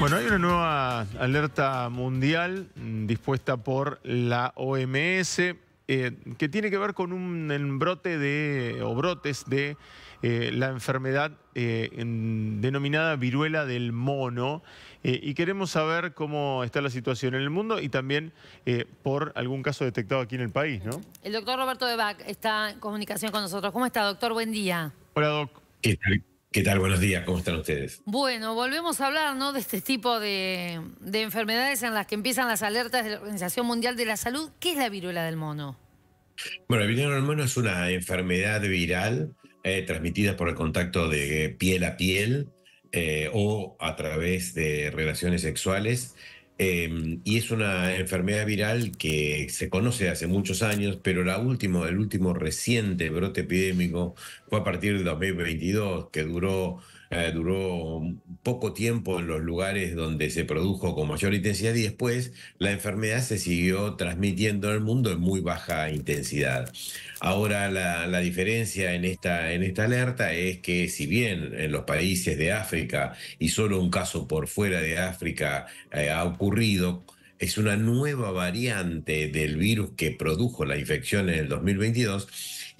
Bueno, hay una nueva alerta mundial mm, dispuesta por la OMS eh, que tiene que ver con un, brote de, o brotes de eh, la enfermedad eh, denominada viruela del mono y queremos saber cómo está la situación en el mundo y también por algún caso detectado aquí en el país, ¿no? El doctor Roberto de está en comunicación con nosotros. ¿Cómo está, doctor? Buen día. Hola, doc. ¿Qué tal? Buenos días, ¿cómo están ustedes? Bueno, volvemos a hablar ¿no? de este tipo de, enfermedades en las que empiezan las alertas de la Organización Mundial de la Salud. ¿Qué es la viruela del mono? Bueno, la viruela del mono es una enfermedad viral eh, transmitida por el contacto de piel a piel eh, o a través de relaciones sexuales Em, y es una enfermedad viral que se conoce hace muchos años, pero la el último reciente brote epidémico fue a partir de 2022, que duró eh, duró poco tiempo en los lugares donde se produjo con mayor intensidad y después la enfermedad se siguió transmitiendo al mundo en muy baja intensidad. Ahora la, diferencia en esta, en esta alerta es que si bien en los países de África y solo un caso por fuera de África eh, ha ocurrido, es una nueva variante del virus que produjo la infección en el 2022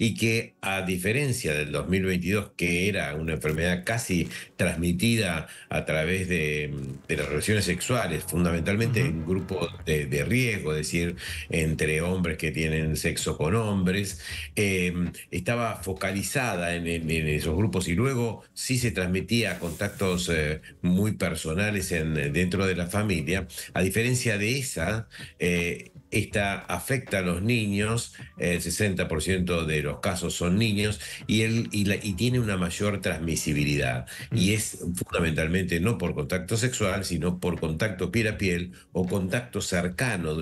y que a diferencia del 2022, que era una enfermedad casi transmitida a través de, mm, las relaciones sexuales, fundamentalmente en grupos de, riesgo, es decir, entre hombres que tienen sexo con hombres, eh, estaba focalizada en, esos grupos y luego sí se transmitía a contactos eh, muy personales en, dentro de la familia, a diferencia de esa, eh, esta afecta a los niños, el 60% de los casos son niños, y, y, tiene una mayor transmisibilidad. Mm. Y es fundamentalmente no por contacto sexual, sino por contacto piel a piel o contacto cercano de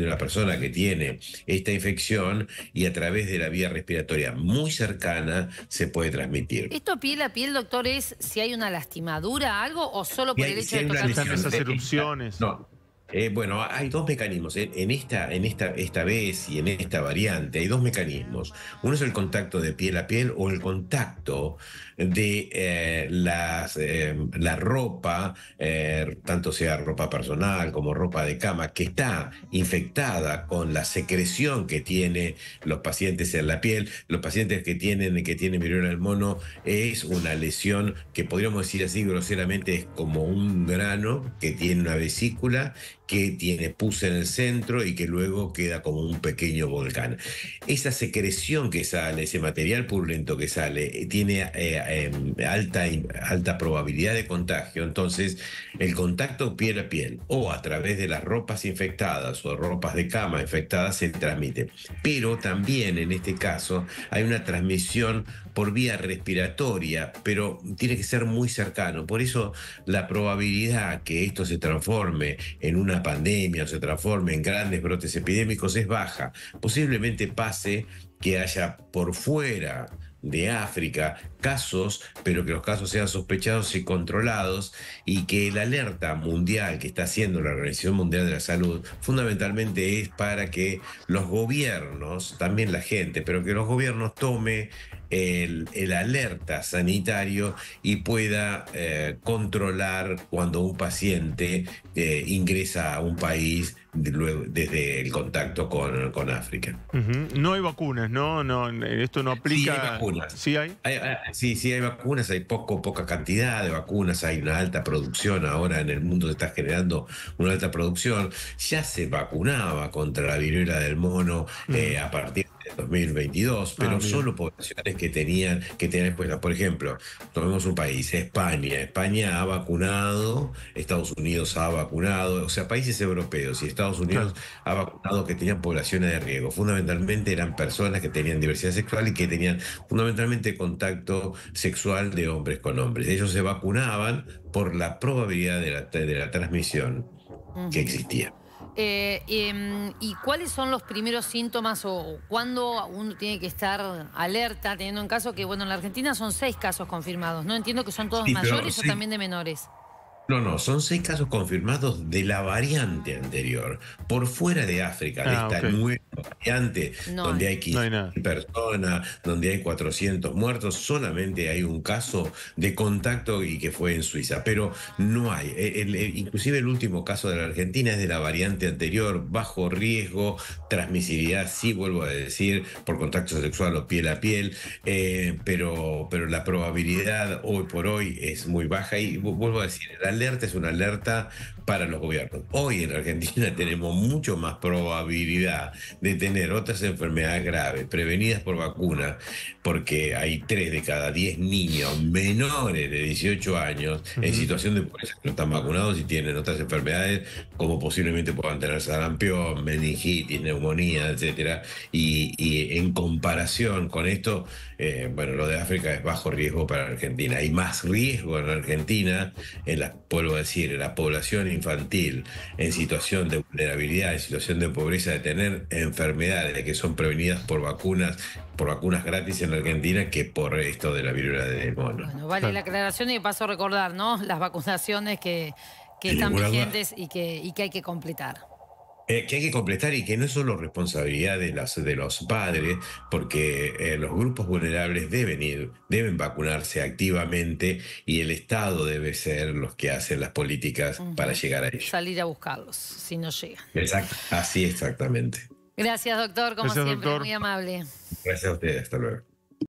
una, persona que tiene esta infección y a través de la vía respiratoria muy cercana se puede transmitir. ¿Esto piel a piel, doctor, es si hay una lastimadura, algo, o solo por el hecho de Esas erupciones. No eh, bueno, hay dos mecanismos. En, esta, en esta, esta vez y en esta variante hay dos mecanismos. Uno es el contacto de piel a piel o el contacto de eh, las, eh, la ropa, tanto sea ropa personal como ropa de cama, que está infectada con la secreción que tienen los pacientes en la piel. Los pacientes que tienen, que tienen viruela del mono es una lesión que podríamos decir así groseramente es como un grano que tiene una vesícula que tiene pus en el centro y que luego queda como un pequeño volcán. Esa secreción que sale, ese material purulento que sale, eh, tiene eh, em, alta, alta probabilidad de contagio. Entonces, el contacto piel a piel o a través de las ropas infectadas o ropas de cama infectadas se transmite. Pero también en este caso hay una transmisión por vía respiratoria, pero tiene que ser muy cercano. Por eso la probabilidad que esto se transforme en una pandemia o se transforme en grandes brotes epidémicos es baja. Posiblemente pase que haya por fuera de África casos, pero que los casos sean sospechados y controlados y que la alerta mundial que está haciendo la Organización Mundial de la Salud fundamentalmente es para que los gobiernos, también la gente, pero que los gobiernos tome el, alerta sanitario y pueda eh, controlar cuando un paciente eh, ingresa a un país desde el contacto con, África. No hay vacunas, ¿no? no Esto no aplica. Sí, hay vacunas. Ah, sí, sí, hay vacunas, hay poco, poca cantidad de vacunas, hay una alta producción. Ahora en el mundo se está generando una alta producción. Ya se vacunaba contra la viruela del mono mm. eh, a partir 2022, pero ah, solo poblaciones que tenían que tenían expuestas. Por ejemplo, tomemos un país, España. España ha vacunado, Estados Unidos ha vacunado, o sea, países europeos y Estados Unidos ha vacunado que tenían poblaciones de riesgo. Fundamentalmente eran personas que tenían diversidad sexual y que tenían fundamentalmente contacto sexual de hombres con hombres. Ellos se vacunaban por la probabilidad de la, transmisión que existía. Eh, em, ¿Y cuáles son los primeros síntomas o, cuándo uno tiene que estar alerta, teniendo en caso que, bueno, en la Argentina son seis casos confirmados, ¿no? Entiendo que son todos mayores o también de menores. No, no, son seis casos confirmados de la variante anterior, por fuera de África, de ah, esta nueva variante, donde hay 15 personas, donde hay 400 muertos, solamente hay un caso de contacto y que fue en Suiza, pero no hay. E, inclusive el último caso de la Argentina es de la variante anterior, bajo riesgo, transmisibilidad, sí vuelvo a decir, por contacto sexual o piel a piel, eh, pero, pero la probabilidad hoy por hoy es muy baja y vuelvo a decir, la alerta es una alerta para los gobiernos. Hoy en Argentina tenemos mucho más probabilidad de tener otras enfermedades graves prevenidas por vacuna, porque hay tres de cada diez niños menores de 18 años en situación de pobreza que no están vacunados y tienen otras enfermedades, como posiblemente puedan tener sarampión, meningitis, neumonía, etcétera. Y, en comparación con esto, eh, bueno, lo de África es bajo riesgo para Argentina. Hay más riesgo en Argentina en las vuelvo a decir, la población infantil en situación de vulnerabilidad, en situación de pobreza, de tener enfermedades que son prevenidas por vacunas, por vacunas gratis en Argentina que por esto de la viruela del mono. Bueno, vale la aclaración y paso a recordar, ¿no? Las vacunaciones que, que están vigentes y que, y que hay que completar. Eh, que hay que completar y que no es solo responsabilidad de, de los padres, porque eh, los grupos vulnerables deben ir, deben vacunarse activamente y el Estado debe ser los que hacen las políticas para llegar a ellos. Salir a buscarlos si no llegan. así exactamente. Gracias, doctor, como siempre, muy amable. Gracias a ustedes, hasta luego.